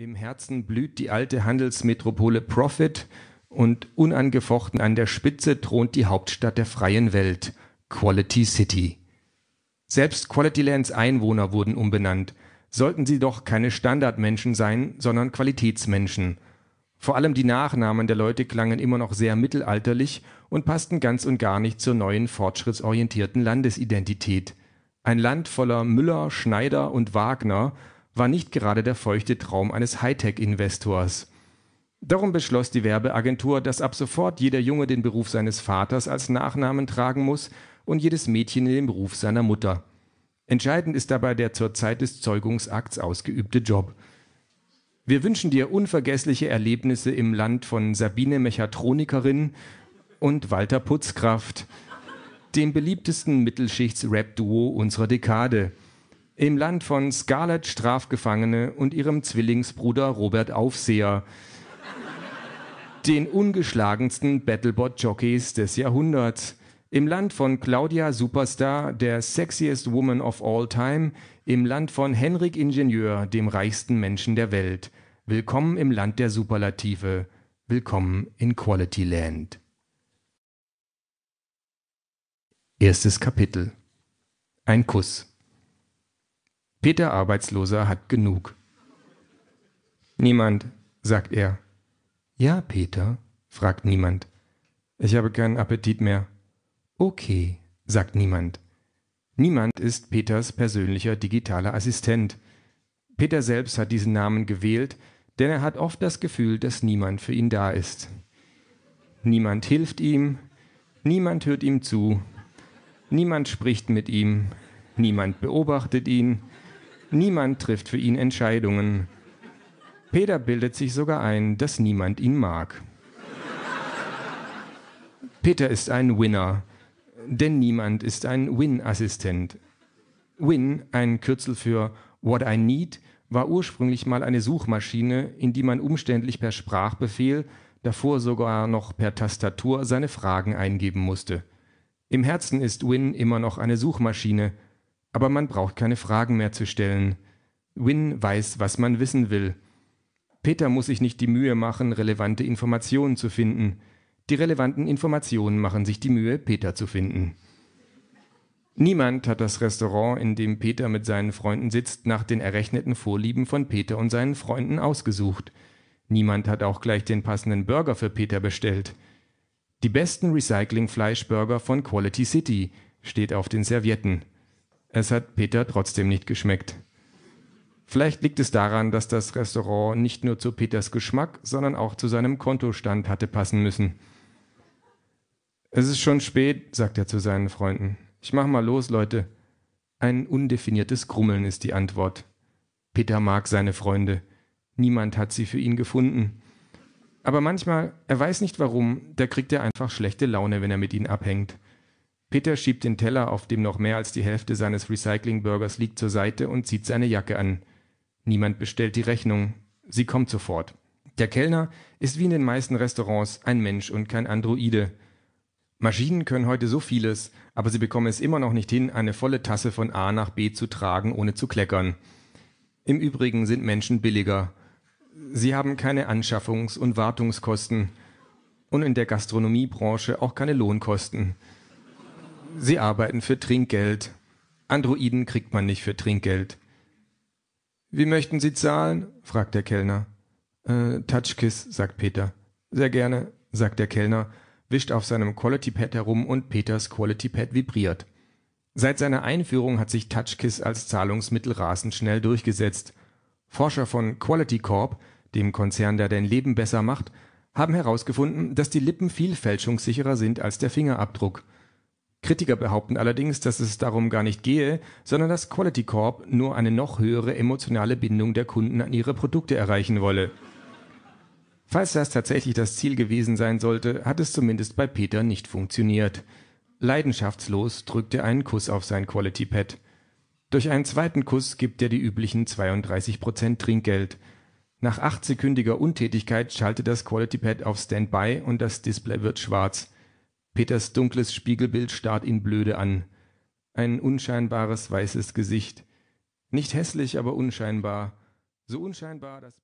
Im Herzen blüht die alte Handelsmetropole Profit und unangefochten an der Spitze thront die Hauptstadt der freien Welt, Quality City. Selbst Qualitylands Einwohner wurden umbenannt, sollten sie doch keine Standardmenschen sein, sondern Qualitätsmenschen. Vor allem die Nachnamen der Leute klangen immer noch sehr mittelalterlich und passten ganz und gar nicht zur neuen fortschrittsorientierten Landesidentität. Ein Land voller Müller, Schneider und Wagner – war nicht gerade der feuchte Traum eines Hightech-Investors. Darum beschloss die Werbeagentur, dass ab sofort jeder Junge den Beruf seines Vaters als Nachnamen tragen muss und jedes Mädchen den Beruf seiner Mutter. Entscheidend ist dabei der zur Zeit des Zeugungsakts ausgeübte Job. Wir wünschen dir unvergessliche Erlebnisse im Land von Sabine Mechatronikerin und Walter Putzkraft, dem beliebtesten Mittelschichts-Rap-Duo unserer Dekade im Land von Scarlett Strafgefangene und ihrem Zwillingsbruder Robert Aufseher, den ungeschlagensten Battlebot-Jockeys des Jahrhunderts. Im Land von Claudia Superstar, der sexiest woman of all time, im Land von Henrik Ingenieur, dem reichsten Menschen der Welt. Willkommen im Land der Superlative. Willkommen in Quality Land. Erstes Kapitel. Ein Kuss. Peter Arbeitsloser hat genug. Niemand, sagt er. Ja, Peter, fragt niemand. Ich habe keinen Appetit mehr. Okay, sagt niemand. Niemand ist Peters persönlicher digitaler Assistent. Peter selbst hat diesen Namen gewählt, denn er hat oft das Gefühl, dass niemand für ihn da ist. Niemand hilft ihm, niemand hört ihm zu, niemand spricht mit ihm, niemand beobachtet ihn, Niemand trifft für ihn Entscheidungen. Peter bildet sich sogar ein, dass niemand ihn mag. Peter ist ein Winner, denn niemand ist ein Win-Assistent. Win, ein Kürzel für What I Need, war ursprünglich mal eine Suchmaschine, in die man umständlich per Sprachbefehl, davor sogar noch per Tastatur seine Fragen eingeben musste. Im Herzen ist Win immer noch eine Suchmaschine, aber man braucht keine Fragen mehr zu stellen. Win weiß, was man wissen will. Peter muss sich nicht die Mühe machen, relevante Informationen zu finden. Die relevanten Informationen machen sich die Mühe, Peter zu finden. Niemand hat das Restaurant, in dem Peter mit seinen Freunden sitzt, nach den errechneten Vorlieben von Peter und seinen Freunden ausgesucht. Niemand hat auch gleich den passenden Burger für Peter bestellt. Die besten Recycling-Fleischburger von Quality City steht auf den Servietten. Es hat Peter trotzdem nicht geschmeckt. Vielleicht liegt es daran, dass das Restaurant nicht nur zu Peters Geschmack, sondern auch zu seinem Kontostand hatte passen müssen. Es ist schon spät, sagt er zu seinen Freunden. Ich mach mal los, Leute. Ein undefiniertes Grummeln ist die Antwort. Peter mag seine Freunde. Niemand hat sie für ihn gefunden. Aber manchmal, er weiß nicht warum, da kriegt er einfach schlechte Laune, wenn er mit ihnen abhängt. Peter schiebt den Teller, auf dem noch mehr als die Hälfte seines Recycling-Burgers liegt, zur Seite und zieht seine Jacke an. Niemand bestellt die Rechnung. Sie kommt sofort. Der Kellner ist wie in den meisten Restaurants ein Mensch und kein Androide. Maschinen können heute so vieles, aber sie bekommen es immer noch nicht hin, eine volle Tasse von A nach B zu tragen, ohne zu kleckern. Im Übrigen sind Menschen billiger. Sie haben keine Anschaffungs- und Wartungskosten und in der Gastronomiebranche auch keine Lohnkosten. Sie arbeiten für Trinkgeld. Androiden kriegt man nicht für Trinkgeld. Wie möchten Sie zahlen? fragt der Kellner. Äh, Touchkiss, sagt Peter. Sehr gerne, sagt der Kellner, wischt auf seinem Quality Pad herum und Peters Quality Pad vibriert. Seit seiner Einführung hat sich Touchkiss als Zahlungsmittel rasend schnell durchgesetzt. Forscher von Quality Corp, dem Konzern, der dein Leben besser macht, haben herausgefunden, dass die Lippen viel fälschungssicherer sind als der Fingerabdruck – Kritiker behaupten allerdings, dass es darum gar nicht gehe, sondern dass Quality Corp nur eine noch höhere emotionale Bindung der Kunden an ihre Produkte erreichen wolle. Falls das tatsächlich das Ziel gewesen sein sollte, hat es zumindest bei Peter nicht funktioniert. Leidenschaftslos drückt er einen Kuss auf sein Quality Pad. Durch einen zweiten Kuss gibt er die üblichen 32% Trinkgeld. Nach achtsekündiger Untätigkeit schaltet das Quality Pad auf Standby und das Display wird schwarz. Peters dunkles Spiegelbild starrt ihn blöde an. Ein unscheinbares weißes Gesicht. Nicht hässlich, aber unscheinbar. So unscheinbar, dass